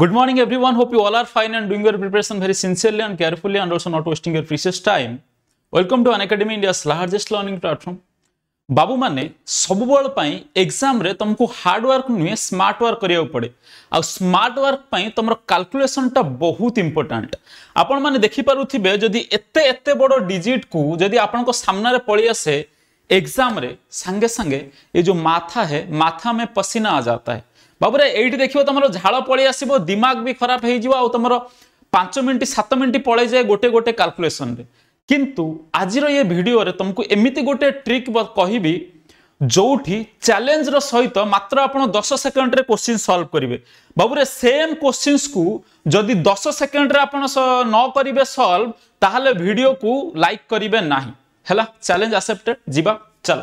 Good morning everyone. Hope you all are fine and doing your preparation very sincerely and carefully and also not wasting your precious time. Welcome to Unacademy India's largest learning platform. Babu বাবু ମାନେ ସବୁବେଳ ପାଇଁ ଏକ୍ଜାମରେ ତମକୁ hard work ନୁହେଁ smart work କରିବାକୁ ପଡ଼େ ଆଉ ସ୍ମାର୍ଟ ୱାର୍କ ପାଇଁ ତମର କାଲକୁଲେସନଟା ବହୁତ ଇମ୍ପୋର୍ଟାଣ୍ଟ ଆପଣମାନେ ଦେଖିପାରୁଥିବେ ଯଦି ଏତେ ଏତେ ବଡ଼ ଡିଜିଟ୍କୁ ଯଦି ଆପଣଙ୍କ ସାମ୍ନାରେ ପଳେଇ ଆସେ ଏକ୍ଜାମରେ ସାଙ୍ଗେ sange ଏ ଯେଉଁ ମାଥା ହେ ମାଥା ମେ pasina ଆଜାତା hai. বাবুরা এইটি দেখব তোমার ঝাল পড়ে আসব দিমাগ বি খারাপ হয়ে যাব তোমার পাঁচ মিনিট সাত মিনিট পড়ে যায় গোটে গোটে কাল্কুলেসন কিন্তু আজির এ ভিডিওরে তুমি এমিতি গোটে ট্রিক কহবি ଯେଉଁଠି ଚ୍ୟାଲେଞ୍ଜର ସହିତ ମାତ୍ର ଆପଣ ଦଶ ସେକେଣ୍ଡରେ କୋଶ୍ଚିନ୍ ସଲ୍ଭ କରିବେ ବାବୁରେ ସେମ୍ କୋଶ୍ଚିନ୍ସକୁ ଯଦି ଦଶ ସେକେଣ୍ଡରେ ଆପଣ ନ କରିବେ ସଲ୍ଭ ତାହେଲେ ଭିଡ଼ିଓକୁ ଲାଇକ୍ କରିବେ ନାହିଁ ହେଲା ଚ୍ୟାଲେଞ୍ଜ ଆକ୍ସେପ୍ଟେଡ଼ ଯିବା ଚାଲ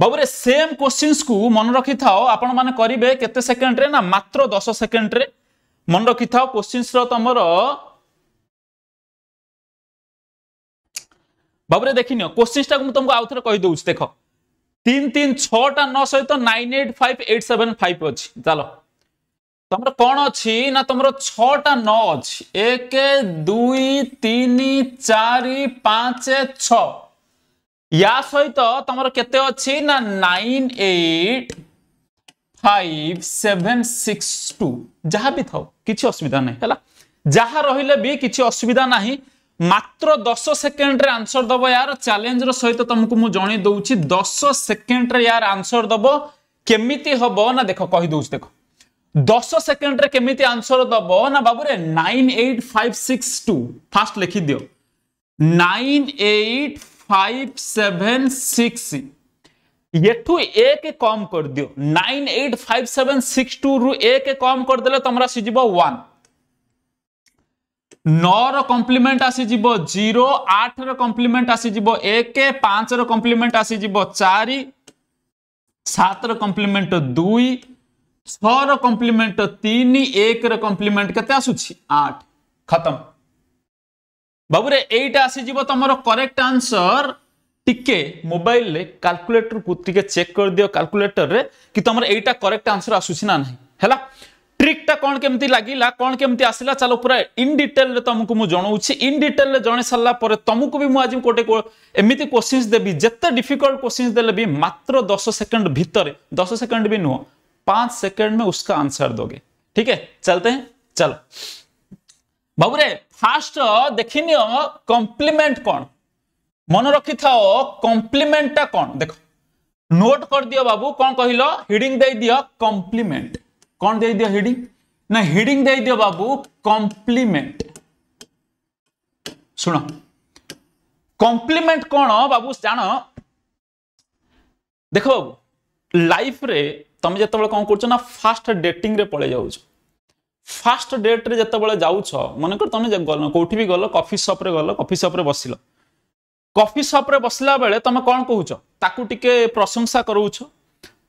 বাবুরে সেম কোশ্চিন্সকু মনে রকিথাও আপনার করবে কেতে সেকেন্ডরে না মাত্র দশ সেকেন্ডরে মনে রকিথাও কোশ্চিন্সর তোমার বাবুরে দেখি নিও কোশ্চিন্সটা মু তোমাকে আউথরে কইদেউছি দেখ তিন তিন ছটা ন সহিত nine eight five eight seven five অছি চাল তোমার কোণ অছি না তোমার ছটা ন অছি এক দুই তিন চারি পাঁচ ছ ୟା ସହିତ ତମର କେତେ ଅଛି ନା nine eight five seven six two যা বি থাও কিছু অসুবিধা নাই হল যা রহলে বি কিছু অসুবিধা না মাত্র দশ সেকেন্ডরে আনসর দেব ইয়ার চ্যালেঞ্জর সহিত তোমাকে মু জনাই দেছি দশ সেকেন্ডরে ইয়ার আনসর দেব কেমিতি হব না দেখ কহিদেছি দেখ দশ সেকেন্ডরে কেমিতি আনসর দেব না বাবুরে nine eight five six two first লেখি দিও nine eight five seven six यू ए के कम कर दियो nine eight five seven six two रु ए के कम कर देले तमरा आसी जीवो 1 ନଅର କମ୍ପ୍ଲିମେଣ୍ଟ ଆସିଯିବ ଜିରୋ ଆଠର କମ୍ପ୍ଲିମେଣ୍ଟ ଆସିଯିବ ଏକ ପାଞ୍ଚର କମ୍ପ୍ଲିମେଣ୍ଟ ଆସିଯିବ ଚାରି ସାତର କମ୍ପ୍ଲିମେଣ୍ଟ ଦୁଇ ଛଅର କମ୍ପ୍ଲିମେଣ୍ଟ ତିନି ଏକର କମ୍ପ୍ଲିମେଣ୍ଟ କେତେ ଆସୁଛି ଆଠ ଖତମ বাবুরে এইটা আসিযোগ তোমার করেক্ট আনসর টিকে মোবাইলে ক্যালকুলেটর কু টিকে চেক করে দিও ক্যালকুলেটর কি তোমার এইটা করেক্ট আনসর আসুছি না নাই হেলা ট্রিকটা কোণ কেমতি লাগিলা কোণ কেমতি আসিলা চালো পুরা ইন ডিটেল রে তোমাকে মু জনাউছি ইন ডিটেল রে জনে সারলা পরে তোমাকে বি মু আজি কোটে এমিতি কোশ্চেনস দেবি যেতে ডিফিকল্ট কোশ্চেনস দেলে বি মাত্র 10 সেকেন্ড ভিতরে 10 সেকেন্ড বি নুহ 5 সেকেন্ड में उसका आंसर दोगे ठीक है चलते हैं चलो बाबू रे ফার্স্ট দেখি নিও কমপ্লিমেন্ট কোণ মনে রক্ষি থাও কমপ্লিমেন্টটা কোণ দেখ নোট করদিও বাবু কোণ কহিল হিডিং দেই দিও কমপ্লিমেন্ট কোণ দেই দিও হিডিং না হিডিং দেই দিও বাবু কমপ্লিমেন্ট শুনো কমপ্লিমেন্ট কোণ বাবু জান দেখ বাবু লাইফ রে তুমি যেতবে কোণ করছো না ফার্স্ট ডেটিং রে পড়ে যাওছো फास्ट ডেট্রে যেতবে যাওছ মনেকর তুমি কোটি বি গল गल সপ্রে सप्रे কফি कफि सप्रे কফি সপ্রে বসলা বেড়ে তুমি কম কুচ তাকে টিকে প্রশংসা করৌছ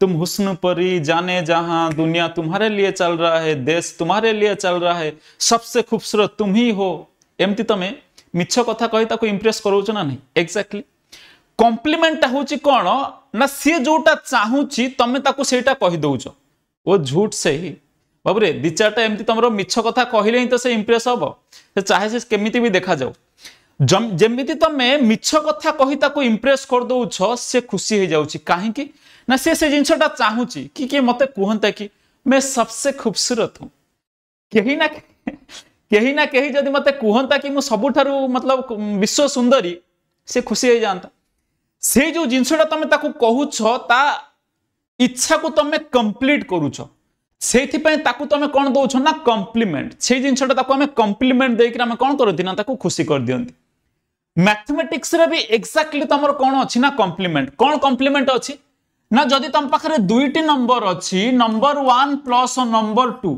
तुम हुस्न परी जाने जहां दुनिया तुम्हारे लिए चल रहा है देश तुम्हारे लिए चल रहा है सबसे खूबसूरत तुम ही हो एमती तुम्हें मिछ कथा कही ताको इंप्रेस ना नहीं एक्जाक्टली कॉम्प्लीमेंट होची कोन ना से जोटा चाहूची तमे ताको वो झूठ से ही बाबू दि चार एमती तुम मिछ कथ कहले ही तो से इम्प्रेस हम से चाहे से केमी भी देखा जमी तुम्हें मिछ कथ कही ताको इम्प्रेस करदे से खुशी हो जाऊँगी कहीं ना सी से जिनटा चाहूँ कि किए मत कहते कि मैं सबसे खूबसूरत हूँ कहीं ना कहीं ना कहीं जदि मत कहता कि मुझ सब मतलब विश्व सुंदर से खुशी हो जाता से जो जिनसा तुम कह इच्छा को तुम कम्प्लीट करुच से कौन दौ ना कम्प्लीमेंट से जिनटा कम्प्लीमेंट देकर कौन करती ना खुशी कर दिखते मैथमेटिक्स भी एक्जाक्टली तुम कौन अच्छी ना कम्प्लीमेंट कौन कम्प्लीमेंट अच्छी ना जदि तुम पाखे दुईट नंबर अच्छी number one plus number two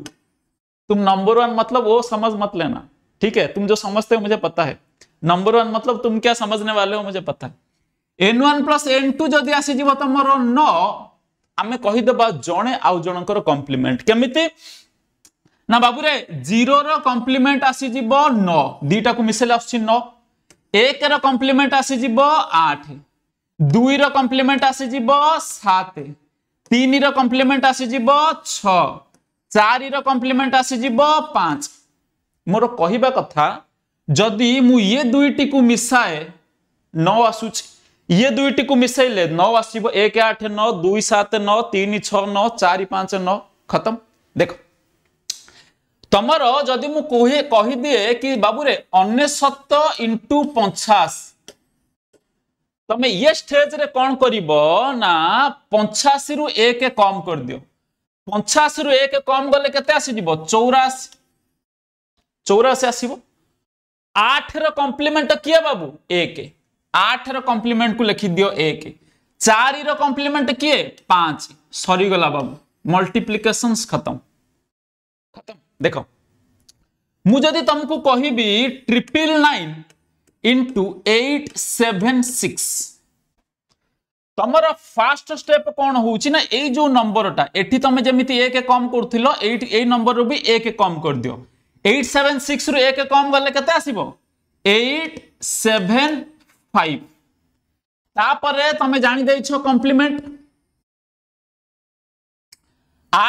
तुम नंबर वन मतलब वो समझ मत लेना ठीक है तुम जो समझते हो मुझे पता है नंबर वन मतलब तुम क्या समझने वाले हो मुझे पता है N one plus N two जदि आसीज तुम न ଆମେ କହିଦେବା ଜଣେ ଆଉ ଜଣଙ୍କର କମ୍ପ୍ଲିମେଣ୍ଟ କେମିତି ନା ବାବୁରେ ଜିରୋର କମ୍ପ୍ଲିମେଣ୍ଟ ଆସିଯିବ ନଅ ଦୁଇଟାକୁ ମିଶାଇଲେ ଆସୁଛି ନଅ ଏକର କମ୍ପ୍ଲିମେଣ୍ଟ ଆସିଯିବ ଆଠ ଦୁଇର କମ୍ପ୍ଲିମେଣ୍ଟ ଆସିଯିବ ସାତ ତିନିର କମ୍ପ୍ଲିମେଣ୍ଟ ଆସିଯିବ ଛଅ ଚାରିର କମ୍ପ୍ଲିମେଣ୍ଟ ଆସିଯିବ ପାଞ୍ଚ ମୋର କହିବା କଥା ଯଦି ମୁଁ ଇଏ ଦୁଇଟିକୁ ମିଶାଏ ନଅ ଆସୁଛି ये दुईटी को मिसाइले नौ आसो एक आठ नौ दुई सात नौ तीन छ नौ चार पाँच नौ खत्म देख তোমার যদি মু কহিদিয়ে কি বাবুরে অনেশত ইন্টু পঞ্চাশ তুমি ইয়ে স্টেজে কণ করব না পঞ্চাশি রু এক কম করিদিও পঞ্চাশি রু এক কম গলে কেতে আসিযোগ চৌরাশি চৌরাশি আসব আঠর কমপ্লিমেন্ট কি বাবু এক আঠর কমপ্লিমেন্ট কু লিখি দিও এক চারির কমপ্লিমেন্ট কি পাঁচ সরিগলা বাবু মল্টিপ্লিকেসন খতম খতম দেখ মু যদি তোমাকে কহিবি triple nine into eight seven six তোমার ফার্স্ট স্টেপ কোণ হচ্ছে না এই যে নম্বরটা এটি তুমি যেমি এক কম করুল এইট এই নম্বর বি এক কম করে দিও এইট সেভেন সিক্স রু এক কম গেলে কেতে আসব এইট সেভেন ফাইভ তাপরে তুমি জাঁদেছ কমপ্লিমেন্ট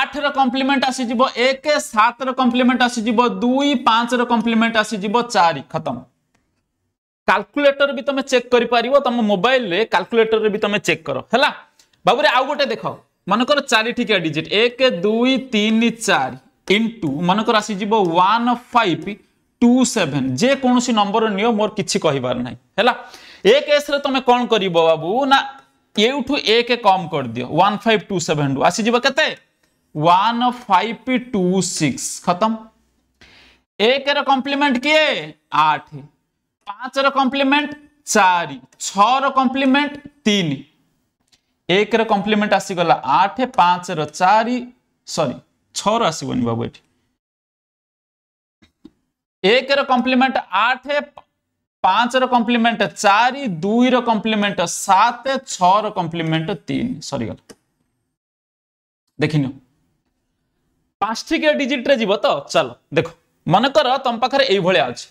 আঠর কমপ্লিমেন্ট আসিযোগ এক সাতর কমপ্লিমেন্ট আসিযোগ দুই পাঁচর কমপ্লিমেন্ট আসিযোগ চারি খতম কালকুলেটর বি তুমি চেক করে পার তুম মোবাইল কালকুলেটর বি তুমি চেক কর হলা বাবুরে আউ গোটে দেখ মনকর চারিটিকা ডিজিট এক দুই তিন চারি ইন্টু মনকর আসিযোগ ওয়ান ফাইভ টু সেভেন যেকোন নম্বর নিও মোর কিছু কহবার না হলা एक एस रे तुम कौन कर बाबू ना एठू एक कम कर दियो one five two seven two आसीज के वन फाइव टू सिक्स खत्म एक रम्प्लीमेंट किए आठ पांच रम्प्लीमेंट चार छम्प्लीमेंट तीन एक रम्प्लीमेंट आसीगला आठ पांच रार सरी छाबू ये एक रम्प्लीमेंट आठ ପାଞ୍ଚର କମ୍ପ୍ଲିମେଣ୍ଟ ଚାରି ଦୁଇର କମ୍ପ୍ଲିମେଣ୍ଟ ସାତ ଛଅର କମ୍ପ୍ଲିମେଣ୍ଟ ତିନି ସରିଗଲା ଦେଖିନିଅ ପାଞ୍ଚଟିକିଆ ଡିଜିଟ୍ରେ ଯିବ ତ ଚାଲ ଦେଖ ମନେକର ତମ ପାଖରେ ଏଇଭଳିଆ ଅଛି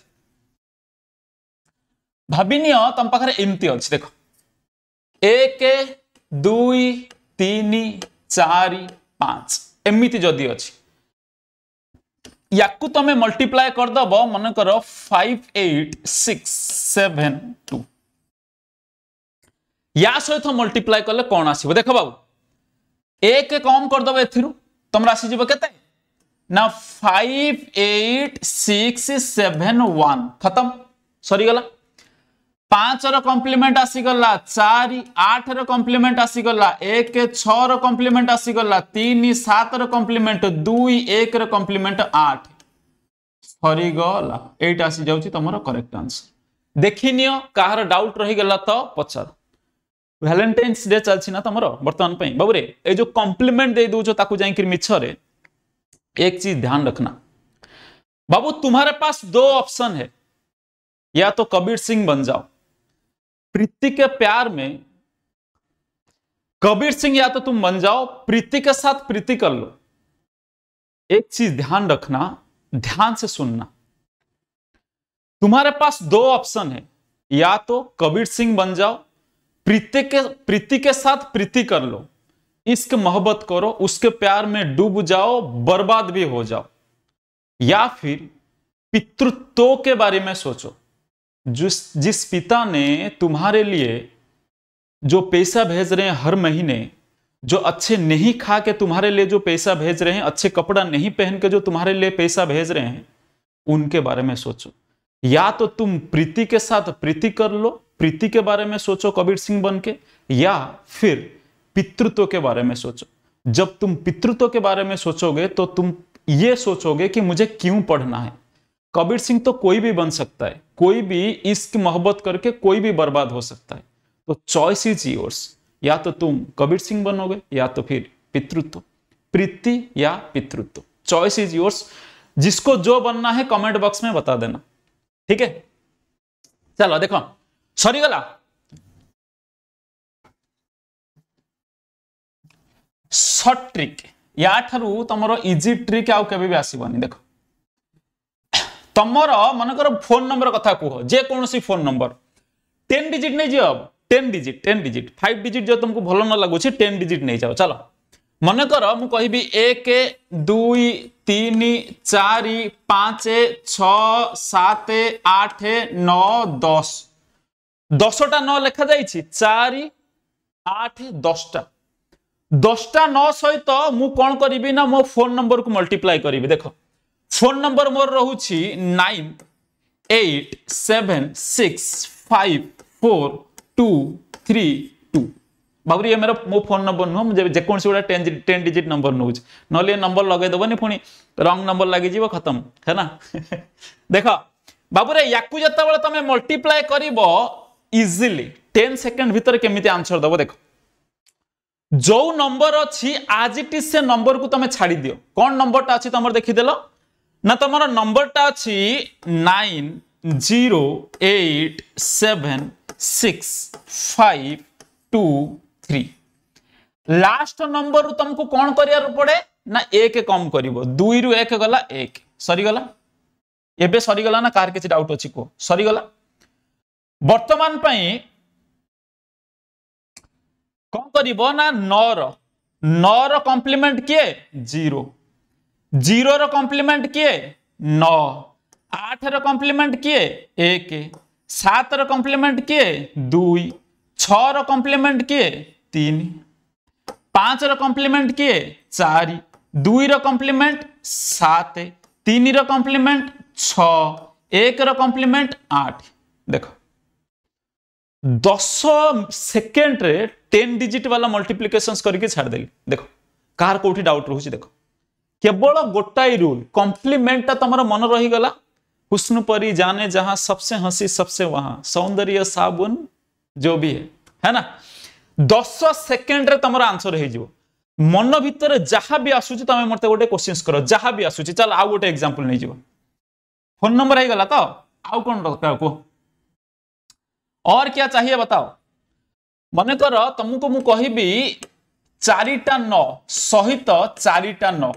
ଭାବିନିଅ ତମ ପାଖରେ ଏମିତି ଅଛି ଦେଖ ଏକ ଦୁଇ ତିନି ଚାରି ପାଞ୍ଚ ଏମିତି ଯଦି ଅଛି या तुम मल्टीप्लाय करदब कर फाइव एट सिक्स सेवेन या सहित मल्टीप्लाय कले कौन आस देख बाबू एक कम करदब ए तुम आसीज के ना five eight six seven one खत्म सरीगला पांच रप्लीमेंट गला चार आठ रप्लीमेंट आसीगला एक छ रप्लीमेंट आसीगला तीन सात रप्लीमेंट दुई एक रप्लीमेंट आठ सरीगला एटा आसी तुम करेक्ट आंसर देखनी कह डाउट रही गला तो पचार भैलेटाइनस डे चलसी ना तुम बर्तमान बाबूरे ये जो कम्प्लीमेंट दे दौ ताक जा मिछरे एक चीज ध्यान रखना बाबू तुम्हारे पास दो ऑप्शन है या तो कबीर सिंह बन जाओ प्रीति के प्यार में कबीर सिंह या तो तुम बन जाओ प्रीति के साथ प्रीति कर लो एक चीज ध्यान रखना ध्यान से सुनना तुम्हारे पास दो ऑप्शन है या तो कबीर सिंह बन जाओ प्रीति के प्रीति के साथ प्रीति कर लो इश्क मोहब्बत करो उसके प्यार में डूब जाओ बर्बाद भी हो जाओ या फिर पितृत्व के बारे में सोचो जिस जिस पिता ने तुम्हारे लिए जो पैसा भेज रहे हैं हर महीने जो अच्छे नहीं खा के तुम्हारे लिए जो पैसा भेज रहे हैं अच्छे कपड़ा नहीं पहन के जो तुम्हारे लिए पैसा भेज रहे हैं उनके बारे में सोचो या तो तुम प्रीति के साथ प्रीति कर लो प्रीति के बारे में सोचो कबीर सिंह बन के या फिर पितृत्व के बारे में सोचो जब तुम पितृत्व के बारे में सोचोगे तो तुम ये सोचोगे कि मुझे क्यों पढ़ना है कबीर सिंह तो कोई भी बन सकता है कोई भी इश्क मोहब्बत करके कोई भी बर्बाद हो सकता है तो चॉइस इज योर्स या तो तुम कबीर सिंह बनोगे या तो फिर पितृत्व प्रीति या पितृत्व चॉइस इज योर्स जिसको जो बनना है कमेंट बॉक्स में बता देना ठीक है चलो देखो सॉरी गला सर्ट ट्रिक या ठारू तुम इजी ट्रिक आउ केबे भी आसबनी देखो ତମର ମନେକର ଫୋନ୍ ନମ୍ବର କଥା କୁହ ଯେକୌଣସି ଫୋନ୍ ନମ୍ବର ଟେନ୍ ଡିଜିଟ୍ ନେଇଯିବ ten digit ten digit five digit ଯଦି ତୁମକୁ ଭଲ ନ ଲାଗୁଛି ଟେନ୍ ଡିଜିଟ୍ ନେଇଯାଅ ଚାଲ ମନେକର ମୁଁ କହିବି ଏକ ଦୁଇ ତିନି ଚାରି ପାଞ୍ଚ ଛଅ ସାତ ଆଠ ନଅ ଦଶ ଦଶଟା ନଅ ଲେଖାଯାଇଛି ଚାରି ଆଠ ଦଶଟା ଦଶଟା ନଅ ସହିତ ମୁଁ କ'ଣ କରିବି ନା ମୋ ଫୋନ୍ ନମ୍ବରକୁ ମଲ୍ଟିପ୍ଲାଏ କରିବି ଦେଖ ফোন নম্বর মোর রয়েছে nine eight seven six five four two three two বাবুরি এ মেরা মো ফোন নম্বর নুহ যেকোন গোটা টেন ডিজিট নম্বর নেছি নহলে এ নম্বর লগাই দেবনি পুঁ রং নম্বর লাগিযোগ খতম হ্যাঁ না দেখ বাবুরে ইয়াকু যেতবে তুমি মল্টিপ্লাই করব ইজিলি টেন সেকেন্ড ভিতরে কেমিতি আনসর দেব দেখ যে নম্বর অ আজ ইট ইজ সে নম্বর কু তুমি ছাড়ি দিও কোণ নম্বরটা অ তোমার দেখিদেল ନା ତୁମର ନମ୍ବରଟା ଅଛି nine zero eight seven six five two three last number তুমি কম করার পড়ে না এক কম করব দুই রু এক গলা এক সরিগলা এবে সরিগলা না কার কিছু ডাউট অছি কো সরিগলা বর্তমান পাই কম করব না নর নর কমপ্লিমেন্ট কিয়ে জিরো जीरो रो कॉम्प्लीमेंट किए नौ आठ रो कॉम्प्लीमेंट किए एक सात रो कॉम्प्लीमेंट किए दुई छ रो कॉम्प्लीमेंट किए तीन पांच रो कॉम्प्लीमेंट किए चार दुई रो कॉम्प्लीमेंट सात तीन रो कॉम्प्लीमेंट छ एक रो कॉम्प्लीमेंट आठ देखो दस सेकेंड रे टेन डिजिट वाला मल्टीप्लिकेशन करके छाड़देली देखो कार कौटी डाउट रोचे देखो केवल गोटाए रूल कॉम्प्लीमेंट तुम मन रहीगला हुस्न जाने जहां सबसे हंसी सबसे वहां सौंदर्य साबुन जो भी है है ना दस सेकेंड रे तुम आंसर हो मन भितर जहां भी आसूची तुम मत गोटे क्वेश्चन कर जहां भी आसूची चल आउ गोटे एग्जांपल नहीं जीव फोन नंबर है तो आउ कौन दरकार को और क्या चाहिए बताओ मन कर तुमको मु कहबी चारिटा न सहित चार न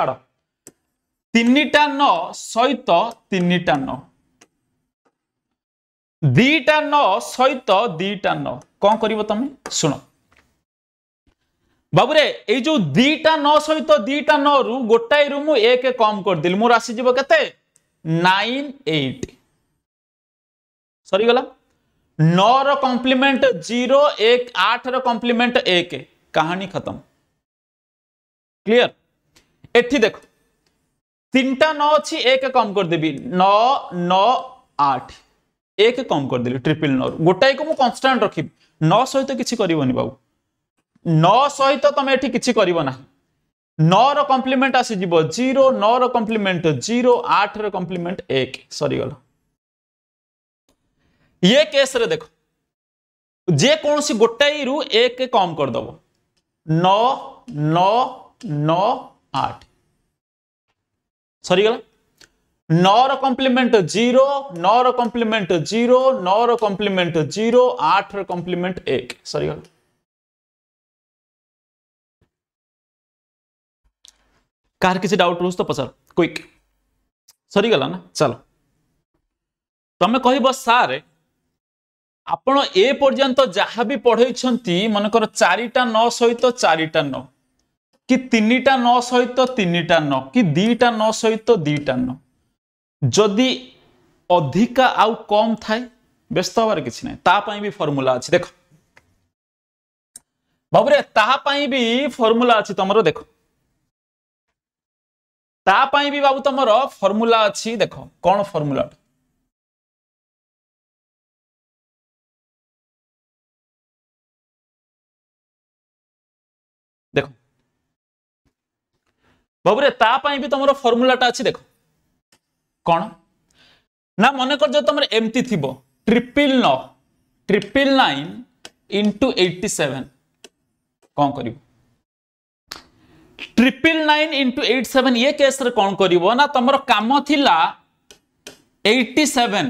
ଛାଡ଼ ତିନିଟା ନ ସହିତ ତିନିଟା ନ ଦିଟା ନ ସହିତ ଦିଟା ନ କଣ କରିବ ତମେ ଶୁଣ ବାବୁରେ ଏଇ ଯୋଉ ଦିଟା ନ ସହିତ ଦିଟା ନରୁ ଗୋଟାଏ ରୁ ମୁଁ ଏକ କମ କରିଦେଲି ମୋର ଆସିଯିବ କେତେ ନାଇନ ଏଇଟ ସରିଗଲା ନର କମ୍ପ୍ଲିମେଣ୍ଟ ଜିରୋ ଏକ ଆଠର କମ୍ପ୍ଲିମେଣ୍ଟ ଏକ କାହାଣୀ ଖତମ କ୍ଲିଅର এটি দেখ তিনটা ন অছি এক কম করেদেবি ন ন আট এক কম করেদেলি ট্রিপল ন গোটাই কু কনস্টাট রাখবি ন সহ কিছু করবনি বাবু ন সহ তুমি এটি কিছু করব না নর কমপ্লিমেন্ট আসিযোগ জিরো নর কমপ্লিমেন্ট জিরো আটর কমপ্লিমেন্ট এক সরিগল ये केस रे देख जेकोसी गोटाई रु एक कम करदेव नौ नौ नौ आठ सरीगला नौर कम्प्लीमेंट जीरो नौर कम्प्लीमेंट जीरो नौर कम्प्लीमेंट जीरो आठ रम्प्लीमेंट एक सरीगला कह किसी डाउट रोज तो पचार क्विक सरीगला ना चल तुम्हें कह सारे आप पर्यत जहाँ भी पढ़ई मनकर चारिटा न सहित चारिटा नौ କି ତିନିଟା ନ ସହିତ ତିନିଟା ନ କି ଦୁଇଟା ନ ସହିତ ଦୁଇଟା ନ ଯଦି ଅଧିକା ଆଉ କମ୍ ଥାଏ ବ୍ୟସ୍ତ ହେବାର କିଛି ନାହିଁ ତା ପାଇଁ ବି ଫର୍ମୁଲା ଅଛି ଦେଖ ବାବୁରେ ତାହା ପାଇଁ ବି ଫର୍ମୁଲା ଅଛି ତମର ଦେଖ ତା ପାଇଁ ବି ବାବୁ ତମର ଫର୍ମୁଲା ଅଛି ଦେଖ କ'ଣ ଫର୍ମୁଲାଟା বাবুরে তা পাই তোমার ফর্মুলাটা আছে দেখ কোণ না মনে কর যে তোমার এমতি থিব ট্রিপল ন triple nine into eight seven কম করব triple nine into eight seven ইয়ে কেস্রে কম করব না তোমার কাম লা এইটি সেভেন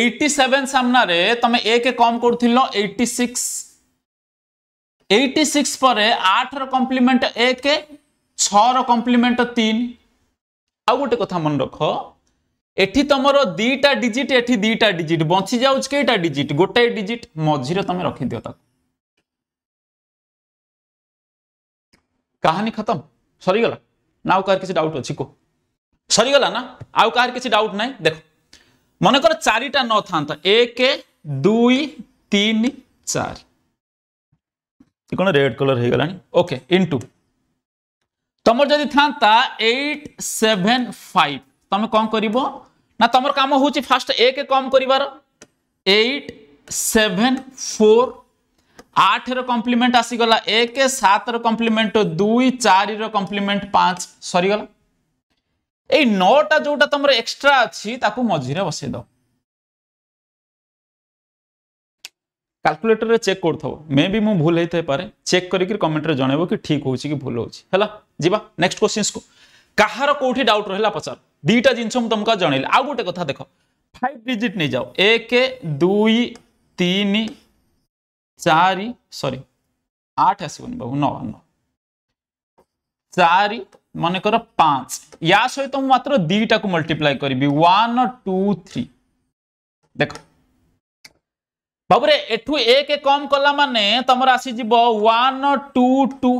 এইটি সেভেন সামনারে তুমি এক কম করুল এইটি সিক্স এইটি সিক্স পরে আটর কমপ্লিমেন্ট এক ছর কମ୍ପ୍ଲିମେଣ୍ଟ তিন ଆଉ ଗୋଟେ କଥା ମନେ ରଖ ଏଠି ତମର ଦୁଇଟା ଡିଜିଟ୍ ଏଠି ଦୁଇଟା ଡିଜିଟ୍ ବଞ୍ଚି ଯାଉଛି କେଇଟା ଡିଜିଟ୍ ଗୋଟାଏ ଡିଜିଟ୍ ମଝିରେ ତମେ ରଖିଦିଅ ତାକୁ କାହାଣୀ ଖତମ ସରିଗଲା ନା ଆଉ କାହାର କିଛି ଡାଉଟ୍ ଅଛି କୁହ ସରିଗଲା ନା ଆଉ କାହାର କିଛି ଡାଉଟ୍ ନାହିଁ ଦେଖ ମନେକର ଚାରିଟା ନ ଥାନ୍ତା ଏକ ଦୁଇ ତିନି ଚାରି କ'ଣ ରେଡ୍ କଲର୍ ହେଇଗଲାଣି ଓକେ ଇନ୍ ଟୁ ତମର ଯଦି ଥାନ୍ତା ଏଇଟ୍ ସେଭେନ୍ ଫାଇଭ୍ ତମେ କ'ଣ କରିବ ନା ତମର କାମ ହେଉଛି ଫାଷ୍ଟ ଏକ କମ୍ କରିବାର ଏଇଟ୍ ସେଭେନ୍ ଫୋର୍ ଆଠର କମ୍ପ୍ଲିମେଣ୍ଟ ଆସିଗଲା ଏକ ସାତର କମ୍ପ୍ଲିମେଣ୍ଟ ଦୁଇ ଚାରିର କମ୍ପ୍ଲିମେଣ୍ଟ ପାଞ୍ଚ ସରିଗଲା ଏଇ ନଅଟା ଯେଉଁଟା ତମର ଏକ୍ସଟ୍ରା ଅଛି ତାକୁ ମଝିରେ ବସେଇଦେବ ক্যালকুলেটরে চেক করুথাও মে বি মু ভুল হয়ে পারে চেক করি কমেন্টরে জনাইব কি ঠিক হচ্ছে কি ভুল হচ্ছে হল যা নেক্সট কোশ্চিন্স কু কাহার কোটি ডাউট রহলা পচার দুইটা জিনিস মু তোমাকে জনাইলি আউ গোটে কথা দেখ ফাইভ ডিজিট নিয়ে যাও এক দুই তিন চারি সরি আট আসবনি বাবু ন ন চারি মনে কর পাঁচ ইয়া সহিত মাত্র দুইটা মল্টিপ্লাই করবি ওয়ান টু থ্রি দেখো বাবুরে এঠু এক কম কলা মানে তোমার আসিযোগ ওয়ান টু টু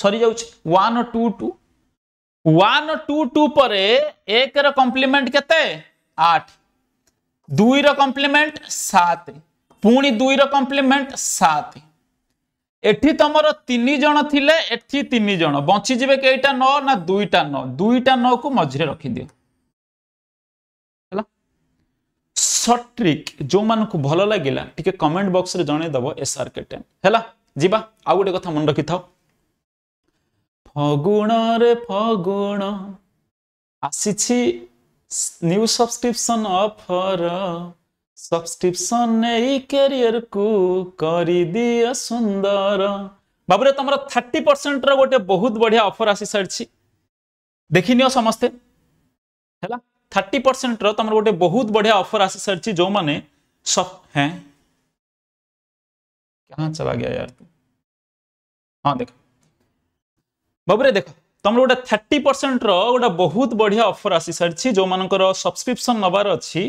সরি যাচ্ছে one two two one two two পরে একর কমপ্লিমেন্ট কেতে আট দুইর কমপ্লিমেন্ট সাত পুনি দুইর কমপ্লিমেন্ট সাত এটি তোমার তিন জন লে এটি তিন জন বঞ্চিযে কেইটা ন না দুইটা ন দুইটা ন কু মঝিরে রখিদিও ସର୍ଟ ଟ୍ରିକ୍ ଯେଉଁମାନଙ୍କୁ ଭଲ ଲାଗିଲା ଟିକେ କମେଣ୍ଟ ବକ୍ସରେ ଜଣେଇଦେବ ଏସ୍ଆର୍ କେ ଟେନ୍ ହେଲା ଯିବା ଆଉ ଗୋଟେ କଥା ମନେ ରଖିଥାଉ ଫଗୁଣରେ ଫଗୁଣ ଆସିଛି ନ୍ୟୁ ସବସ୍କ୍ରିପସନ୍ ଅଫର ସବସ୍କ୍ରିପସନ୍ ନେଇ କ୍ୟାରିୟରକୁ କରିଦିଅ ସୁନ୍ଦର ବାବୁରେ ତମର ଥାର୍ଟି ପରସେଣ୍ଟର ଗୋଟେ ବହୁତ ବଢ଼ିଆ ଅଫର ଆସିସାରିଛି ଦେଖିନିଅ ସମସ୍ତେ ହେଲା থার্টি পরসেন্টর তোমার গোটে বহুত বড়িয়া অফর আসি সারিছি যে হ্যাঁ कहाँ चला गया यार तू हाँ देख बबरे देख तुम गोटे थर्टी परसेंट रोटे बहुत बढ़िया अफर आसी सारी जो मानकर सब्सक्रिप्सन नवार अच्छी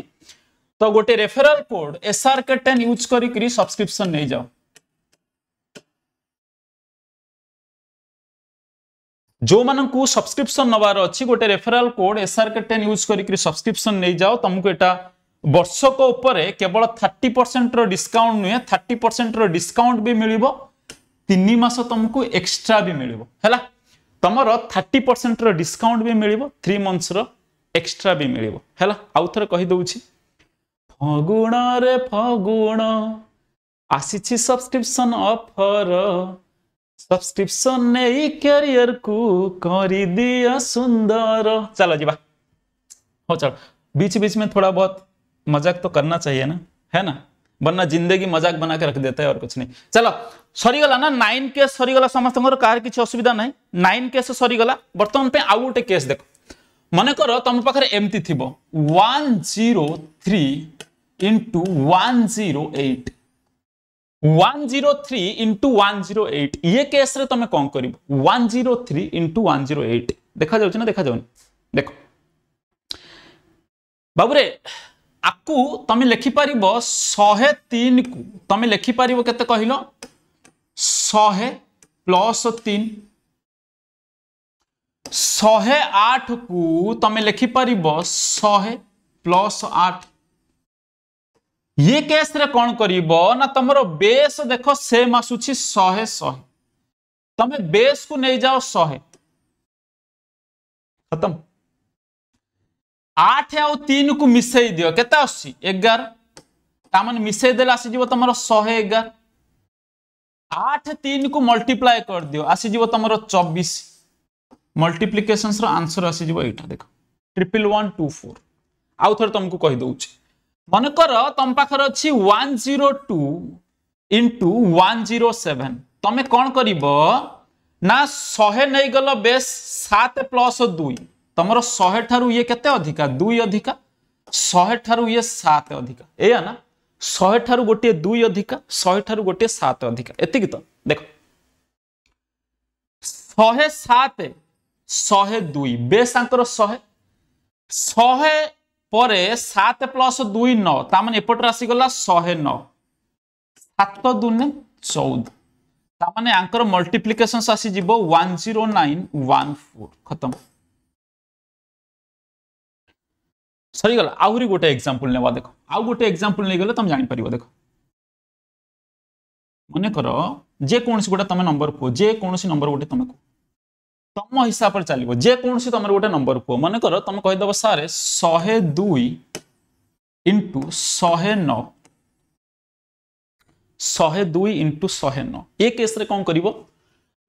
तो गोटे referral code S R K ten use कर नहीं जाओ ଯେଉଁମାନଙ୍କୁ ସବସ୍କ୍ରିପସନ୍ ନେବାର ଅଛି ଗୋଟେ referral code SRK ten use କରିକି ସବସ୍କ୍ରିପସନ୍ ନେଇଯାଅ ତୁମକୁ ଏଇଟା ବର୍ଷକ ଉପରେ କେବଳ ଥାର୍ଟି ପରସେଣ୍ଟର ଡିସ୍କାଉଣ୍ଟ ନୁହେଁ ଥାର୍ଟି ପରସେଣ୍ଟର ଡିସ୍କାଉଣ୍ଟ ବି ମିଳିବ ତିନି ମାସ ତୁମକୁ ଏକ୍ସଟ୍ରା ବି ମିଳିବ ହେଲା ତୁମର ଥାର୍ଟି ପରସେଣ୍ଟର ଡିସ୍କାଉଣ୍ଟ ବି ମିଳିବ ଥ୍ରୀ ମନ୍ଥସର ଏକ୍ସଟ୍ରା ବି ମିଳିବ ହେଲା ଆଉ ଥରେ କହିଦେଉଛି ଫଗୁଣରେ ଫଗୁଣ ଆସିଛି ସବସ୍କ୍ରିପସନ୍ ଅଫର ସବସ୍କ୍ରିପସନ ଏଇ କ୍ୟାରିୟରକୁ କରିଦିଅ ସୁନ୍ଦର ଚାଲ ଯିବା हो चलो बीच बीच में थोड़ा बहुत मजाक तो करना चाहिए ना है ना वरना जिंदगी मजाक बना के रख देता है और कुछ नहीं चलो सरीगला ना नाइन केस सरीगला समस्त कार असुविधा ना नाइन केस सरीगला बर्तमान पे आउ गोटे केस देख मन कर तुम पाखे एमती थी one zero three into one zero eight one zero three into one zero eight ये केस तुम कौन कर one zero three into one zero eight देखा जाऊना देखा जाऊन देख बाबूरे आपको तुम लिखिपार शहे तीन को तुम लिखिपार के कहल शहे प्लस तीन शहे आठ को तुम लिखिपार शहे प्लस आठ ये केस रे कौन करिब ना तमरो बेस देखो सेम आसुछि 100 100 तमे बेस को नहीं जाओ 100 खत्म 8 आ 3 को मिसेई दियो केता आसी 11 तामन मिसेई देला आसी जीव तमरो 111 8 3 को मल्टीप्लाई कर दियो आसी जीव तमरो 24 मल्टीप्लिकेशंस रो आंसर आसी जीव एटा देखो फोर आउ थोर तुमको कहि दउछि মনেকর তোম পাখে অছি one zero two into one zero seven তুমি কণ করব না শহে নেইগল বেশ সাত প্লস দুই তোমার শহে ঠার ইয়ে কেতে অধিকা দুই অধিকা শহে ঠার ইয়ে সাত অধিকা এয়া না শহে ঠার গোটিয়ে দুই অধিকা শহে ঠার গোটিয়ে সাত অধিকা এতিকি তো দেখ শহে সাত শহে দুই বেশ তাঁর ପରେ ସାତ ପ୍ଲସ୍ ଦୁଇ ନଅ ତା ମାନେ ଏପଟରେ ଆସିଗଲା ଶହେ ନଅ ସାତ ଦୁନେ ଚଉଦ ତା ମାନେ ଆଙ୍କର ମଲ୍ଟିପ୍ଲିକେସନ୍ସ ଆସିଯିବ one zero nine one four ଖତମ ସରିଗଲା ଆହୁରି ଗୋଟେ ଏକ୍ଜାମ୍ପଲ୍ ନେବା ଦେଖ ଆଉ ଗୋଟେ ଏକ୍ଜାମ୍ପଲ୍ ନେଇଗଲେ ତମେ ଜାଣିପାରିବ ଦେଖ ମନେକର ଯେକୌଣସି ଗୋଟେ ତମେ ନମ୍ବର କୁହ ଯେକୌଣସି ନମ୍ବର ଗୋଟେ ତମେ କୁହ तम हिसाब से चलो जेकोसी तुम गोटे नंबर कहो मन कर तुम कहीद सारे शहे दुई इंटु शहे न शहे दुई इंटु शहे न ये केस कौन कर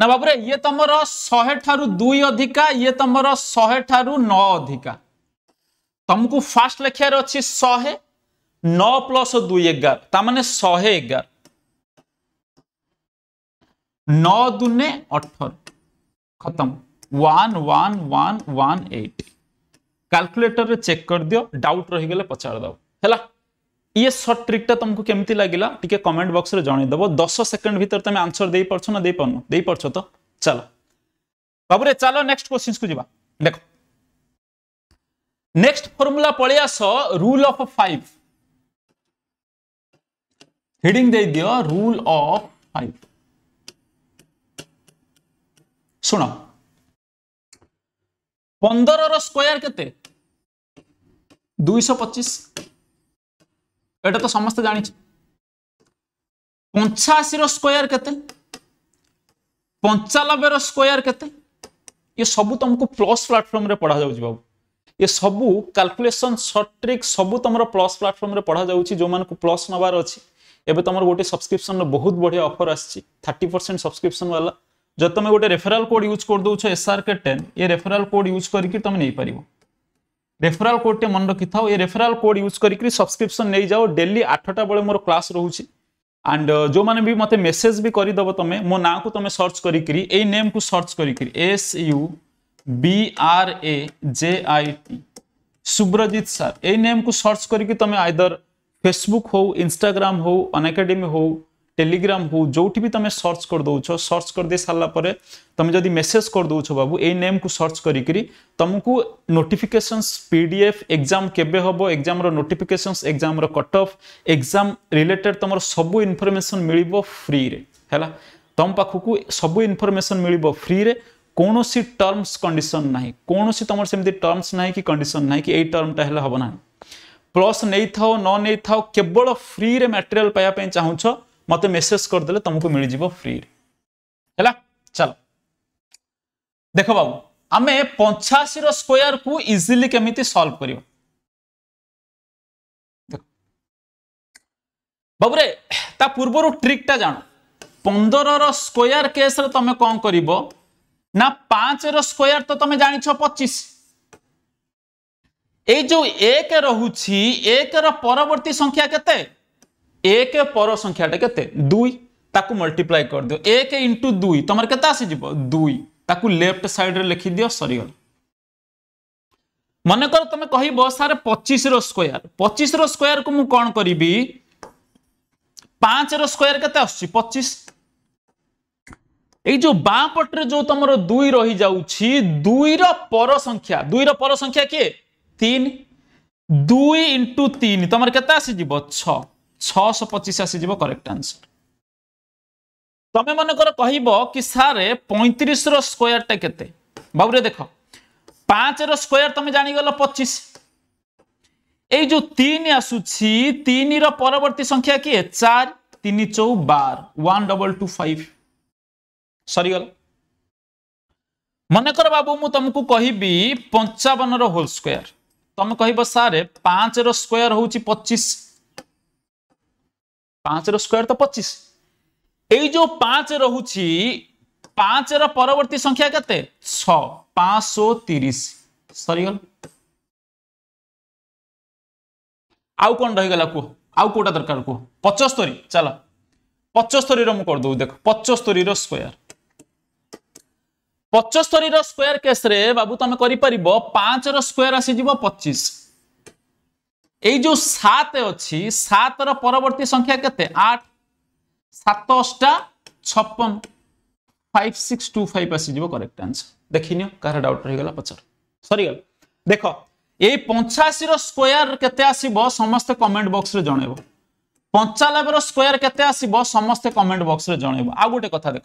ना बाबू ये तुम शहे ठारई अधिका ये तुम शहे ठार न अधिका तुमको फास्ट लेखार अच्छे शहे न प्लस दुई एगार तमें शहे एगार नौ दुने अठर खत्म one one one one eight calculator calculator check कर दियो डाउट रही गले पचार दो हैला ये सर्ट ट्रिकटा तुमको केमती लगे टी कमेंट बक्स में जनईदेव दस सेकेंड भर तुम आंसर दे पार ना दे पार तो चलो बाबू चलो नेक्स्ट क्वेश्चन को जीवा देखो नेक्स्ट फॉर्मूला पलि आस रूल ऑफ फाइव हेडिंग दे दियो रूल ऑफ फाइव শুণ পনেরর স্কোয়ার কে দুইশ পঁচিশ এটা তো সমস্তে জাঁচি পঞ্চাশির স্কোয়ার কেতে পঞ্চানবের স্কোয়ার কে এ সবু তোমাকে প্লস প্লাটফর্মে পড়া যাচ্ছে বাবু এ সবু ক্যালকুলেসন সর্ট ট্রিক সবু তোমার প্লস প্লাটফর্মে পড়া যাচ্ছে যে প্লস নেবার অছি এবে তোমার গোটে সবসক্রিপশন বহুত বড়িয়া অফর আসছে থার্টি পরসেন্ট সবসক্রিপশন বালা जो तुम गोटे रेफराल कॉड यूज कर दौ के टेन ये रेफराल कॉड यूज करके तुम नहीं कर रेफराल कॉड टे मन रखी था रेफराल कॉड यूज कर सब्सक्रिप्शन नहीं जाओ डेली आठटा बेल मोर क्लास रोच एंड जो मैंने भी मत मेसेज भी करदेव तुम मो ना को तुम सर्च करेम को सर्च कर S U B R A J I T Subrajit sir name को सर्च करके तुम आईदर फेसबुक हो इनग्राम होनाकाडेमी हो, हो টেলিগ্রাম হো যেটি বি তুমি সর্চ করেদৌছ সর্চ করে দিয়ে সারা পরে তুমি যদি মেসেজ করেদৌছ বাবু এই নেম কু সর্চ করি তুমি নোটিফিকেসন্স পিডিএফ এক্সাম কেবে হব এক্সামর নোটিফিকেসন্স এক্সামর কট অফ এক্সাম রিলেটেড তোমার সবু ইনফরমেসন মিলব ফ্রিরে হল ତମ ପାଖକୁ ସବୁ ଇନଫର୍ମେସନ୍ ମିଳିବ ଫ୍ରିରେ କୌଣସି ଟର୍ମସ୍ କଣ୍ଡିସନ୍ ନାହିଁ କୌଣସି ତୁମର ସେମିତି ଟର୍ମସ୍ ନାହିଁ କି କଣ୍ଡିସନ୍ ନାହିଁ କି ଏଇ ଟର୍ମଟା ହେଲେ ହେବ ନାହିଁ ପ୍ଲସ୍ ନେଇଥାଉ ନ ନେଇଥାଉ କେବଳ ଫ୍ରିରେ ମ୍ୟାଟେରିଆଲ୍ ପାଇବା ପାଇଁ ଚାହୁଁଛ ମୋତେ ମେସେଜ କରିଦେଲେ ତମକୁ ମିଳିଯିବ ଫ୍ରିରେ ହେଲା ଚାଲ ଦେଖ ବାବୁ ଆମେ ପଞ୍ଚାଅଶୀର ସ୍କୋୟାରକୁ ଇଜିଲି କେମିତି ସଲ୍ଭ କରିବା ବାବୁରେ ତା ପୂର୍ବରୁ ଟ୍ରିକ୍ଟା ଜାଣ ପନ୍ଦରର ସ୍କୋୟାର କେସ୍ରେ ତମେ କ'ଣ କରିବ ନା ପାଞ୍ଚର ସ୍କୋୟାର ତ ତମେ ଜାଣିଛ ପଚିଶ ଏଇ ଯୋଉ ଏକ ରହୁଛି ଏକର ପରବର୍ତ୍ତୀ ସଂଖ୍ୟା କେତେ এক পর সংখ্যাটা কেতে দুই তাকে মল্টিপ্লাই করেদিও এক ইন্টু দুই তোমার কেতে আসিযোগ দুই তাকে লেফট সাইড্রে লেখিদিও সরিগল মনে কর তুমি কহব স্যার পঁচিশর স্কোয়ার পঁচিশর স্কোয়ার কু কণ করবি পাঁচর স্কোয়ার কেতে আসছি পঁচিশ এই যে বাঁ পটরে যে তোমার দুই রহি যাচ্ছি দুইর পর সংখ্যা দুইর পর সংখ্যা কি তিন দুই ইন্টু তিন তোমার কেতে আসিযোগ ছ ছশো পঁচিশ আসিযোগ করেক্ট আনসর তুমি মনেকর কহব কি সারে পঁয়ত্রিশর স্কোয়ারটা কেতে বাবুরে দেখ পাঁচর স্কোয়ার তুমি জাগল পঁচিশ এই যে তিন আসুছি তিনর পরবর্তী সংখ্যা কি চার তিন চৌ বার ওয়ান ডবল টু ফাইভ সরিগল মনে কর বাবু মু তুমি কহবি পঞ্চাবনর হোল স্কোয়ার তুমি কহব সারে পাঁচর স্কোয়ার হচ্ছে পঁচিশ ପାଞ୍ଚର ସ୍କୋୟାର ତ ପଚିଶ ଏଇ ଯୋଉ ପାଞ୍ଚ ରହୁଛି ପାଞ୍ଚର ପରବର୍ତ୍ତୀ ସଂଖ୍ୟା କେତେ ଛ ପାଞ୍ଚଶହ ତିରିଶ ସରିଗଲ ଆଉ କଣ ରହିଗଲା କୁହ ଆଉ କୋଉଟା ଦରକାର କୁହ ପଚସ୍ତରୀ ଚାଲ ପଚସ୍ତରୀର ମୁଁ କରିଦେବୁ ଦେଖ ପଚସ୍ତରୀର ସ୍କୋୟାର ପଚସ୍ତରୀର ସ୍କୋୟାର କେସ୍ରେ ବାବୁ ତମେ କରିପାରିବ ପାଞ୍ଚର ସ୍କୋୟାର ଆସିଯିବ ପଚିଶ এই যে সাত অছি সাতর পরবর্তী সংখ্যা কেতে আট সাত অষ্টা ছপন ফাইভ সিক্স টু ফাইভ আসিযোগ করেক্ট আনসর ଦେଖିନିଅ କାହାର ଡାଉଟ୍ ରହିଗଲା ପଚାର ସରିଗଲା ଦେଖ ଏଇ ପଞ୍ଚାଅଶୀର ସ୍କୋୟାର କେତେ ଆସିବ ସମସ୍ତେ କମେଣ୍ଟ ବକ୍ସରେ ଜଣେଇବ ପଞ୍ଚାନବେର ସ୍କୋୟାର କେତେ ଆସିବ ସମସ୍ତେ କମେଣ୍ଟ ବକ୍ସରେ ଜଣେଇବ ଆଉ ଗୋଟେ କଥା ଦେଖ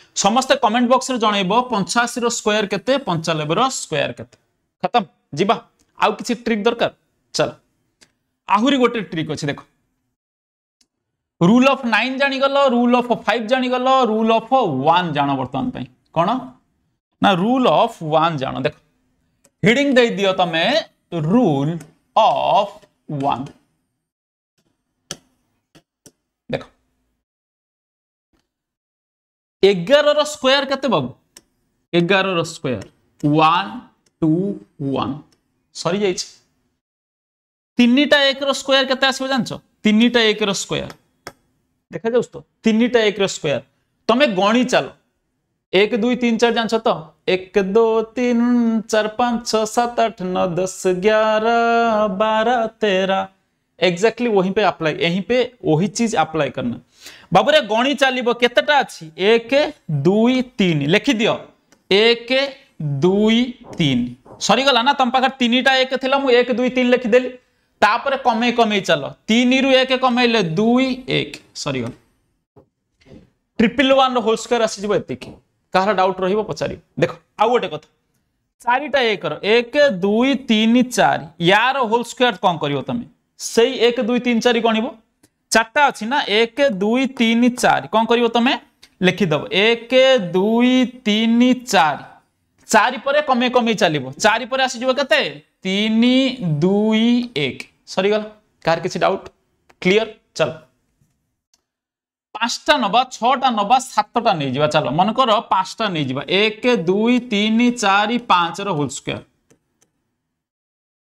ସମସ୍ତେ କମେଣ୍ଟ ବକ୍ସରେ ଜଣେଇବ ପଞ୍ଚାଅଶୀର ସ୍କୋୟାର କେତେ ପଞ୍ଚାନବେର ସ୍କୋୟାର କେତେ ଖତମ ଯିବା ଆଉ କିଛି ଟ୍ରିକ୍ ଦରକାର ଚାଲ ଆହୁରି ଗୋଟେ ଟ୍ରିକ୍ ଅଛି ଦେଖ রুল ଅଫ୍ ନାଇନ୍ ଜାଣିଗଲ রুল ଅଫ୍ ଫାଇଭ୍ ଜାଣିଗଲ রুল ଅଫ୍ ୱାନ୍ ଜାଣ ବର୍ତ୍ତମାନ ପାଇଁ କଣ ନା অফ ଅଫ୍ ୱାନ୍ ଜାଣ ଦେଖ দিয়ে ଦେଇଦିଅ তুমি রুল ଅଫ୍ ୱାନ୍ एगार स्कोर के तो बाबू एगार स्क्वायर वन एक रोयर के जान तीनटा एक स्क्वायर देखा जाऊ तो तीनटा एक स्क्वायर तुम्हें गणी चल एक दुई तीन चार जान तो एक दो तीन चार पांच छ सात आठ नौ दस ग्यारह बारह तेरह एग्जैक्टली वहीं पे अप्लाई यहीं पे वही चीज अप्लाई करना বাবুরে গণি চালিব কেতেটা আছে এক দুই তিন লেখিদিও এক দুই তিন সরিগলা না তোম পাখে তিনটা এক লা মু এক দুই তিন লেখিদেলি তাপরে কমেই কমেই চাল তিন রু এক কমাইলে দুই এক সরিগল ট্রিপল ওয়ান হোল স্কোয়ার আসিযোগ এতিকি কাহার ডাউট রহব পচারি দেখ আউ গোটে কথা চারিটা একর এক দুই তিন চারি ইয়ার হোল স্কোয়ার কম করিব তুমি সেই এক দুই তিন চারি গণিব চারটা অছি না এক দুই তিন চারি কম করব তুমি লিখিদেব এক দুই তিন চারি চারি পরে কমে কমে চালিব চারি পরে আসিযোগ কেতে তিন দুই এক সরিগল কার কিছু ডাউট ক্লিয়ার চল পাঁচটা নবা ছটা নবা সাতটা নিয়ে যা চল মনে কর পাঁচটা নিয়ে যা এক দুই তিন চারি পাঁচর হোল স্কোয়ার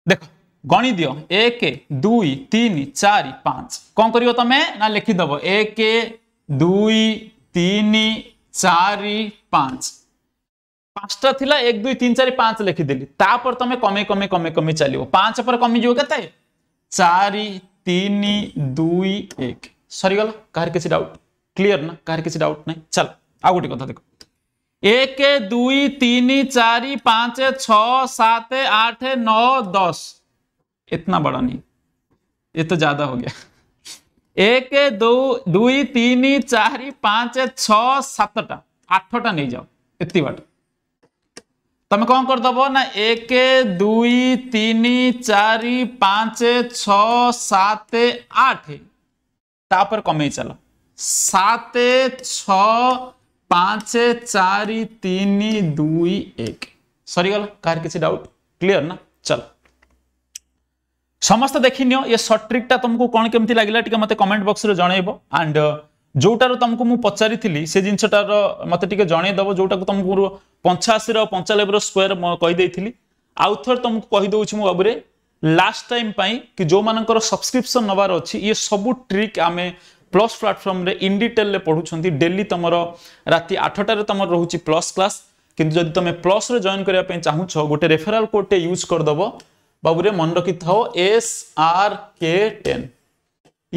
দেখো ગણી દો એક દુઈ તીન ચારી પાંચ કોણ કર્યો તમે ના લખી દો એક দুই তিন চারি পাঁচ পাঁচটা লা এক দুই তিন চারি পাঁচ লিখিদেলি তাপরে তুমি কমে কমে কমে কমে চালিব পাঁচ পরে কমিযোগ কেতে চারি তিন দুই এক সরিগল কাহার কিছু ডাউট ক্লিয়ার না কাহার কিছু ডাউট নাই চাল আউ গোটে কথা দেখ এক দুই তিন চারি পাঁচ ছ সাত আট ন দশ इतना बड़ा नहीं ये तो ज्यादा हो गया एक दो दुई तीन चार पांच छ सातटा आठटा नहीं जाओ इतनी बाट तुम कौन कर दबो ना एक दुई तीन चार पांच छ सात आठ तापर कमे चल सात छ पांच चार तीन दुई एक सरीगला कार किसी डाउट क्लियर ना चल ସମସ୍ତେ ଦେଖିନିଅ ଏ ସର୍ଟ ଟ୍ରିକ୍ଟା ତୁମକୁ କ'ଣ କେମିତି ଲାଗିଲା ଟିକେ ମୋତେ କମେଣ୍ଟ ବକ୍ସରେ ଜଣେଇବ ଆଣ୍ଡ ଯେଉଁଟାରୁ ତୁମକୁ ମୁଁ ପଚାରିଥିଲି ସେ ଜିନିଷଟାର ମୋତେ ଟିକେ ଜଣେଇଦେବ ଯେଉଁଟାକୁ ତୁମକୁ ପଞ୍ଚାଅଶୀର ପଞ୍ଚାନବେର ସ୍କୋୟାର କହିଦେଇଥିଲି ଆଉ ଥରେ ତୁମକୁ କହିଦେଉଛି ମୁଁ ବାବୁରେ ଲାଷ୍ଟ ଟାଇମ୍ ପାଇଁ କି ଯେଉଁମାନଙ୍କର ସବସ୍କ୍ରିପସନ୍ ନେବାର ଅଛି ଇଏ ସବୁ ଟ୍ରିକ୍ ଆମେ ପ୍ଲସ୍ ପ୍ଲାଟଫର୍ମରେ ଇନ୍ ଡିଟେଲ୍ରେ ପଢ଼ୁଛନ୍ତି ଡେଲି ତୁମର ରାତି ଆଠଟାରେ ତୁମର ରହୁଛି ପ୍ଲସ୍ କ୍ଲାସ୍ କିନ୍ତୁ ଯଦି ତୁମେ ପ୍ଲସ୍ରେ ଜଏନ୍ କରିବା ପାଇଁ ଚାହୁଁଛ ଗୋଟେ ରେଫେରାଲ୍ କୋଡ଼୍ଟେ ୟୁଜ୍ କରିଦେବ বাবুরে মনে রক্ষিথাও এস আর কে টেন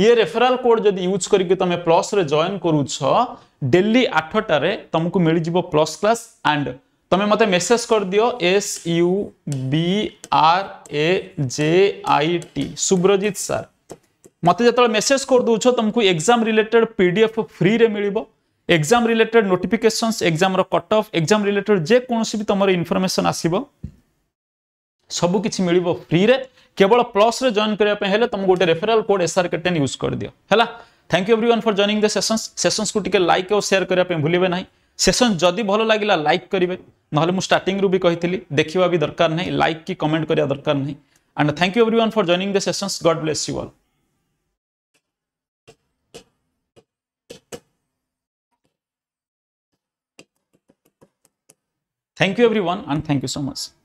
ইয়ে রেফেরাল কোড যদি ইউজ করিকি তুমি প্লসরে জয়েন করুছ ডেলি আঠটার তোমাকে মিলিযোগ প্লস ক্লাস আন্ড তুমি মতো মেসেজ করেদিও S U B R A J I T Subrajit sir মতো যেত মেসেজ করেদেছ তুমি এক্সাম রিলেটেড পিডিএফ ফ্রিরে মিলব এক্সাম রিলেটেড নোটিফিকেসন্স এক্সামর কট অফ এক্সাম রিলেটেড যেকোন তোমার ইনফরমেসন আসবে सबु किछि मिलिबो फ्री रे केवल प्लस रे जॉइन करिया पे हेले तुम गोटे referral code SR SR10 use कर दियो हला thank you everyone for joining the sessions sessions को टिके लाइक और शेयर करने पे भूलिबे नाही सेशन जदि भल लगा लाइक करेंगे ना मुझे स्टार्ट भी कही देखा भी दरकार ना लाइक कि कमेंट करा दरकार ना and thank you everyone for joining the sessions God bless you all thank you everyone and thank you so much